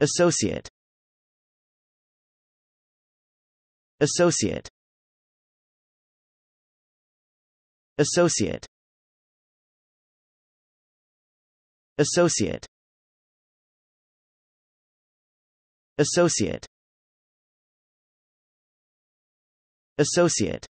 Associate Associate Associate Associate Associate Associate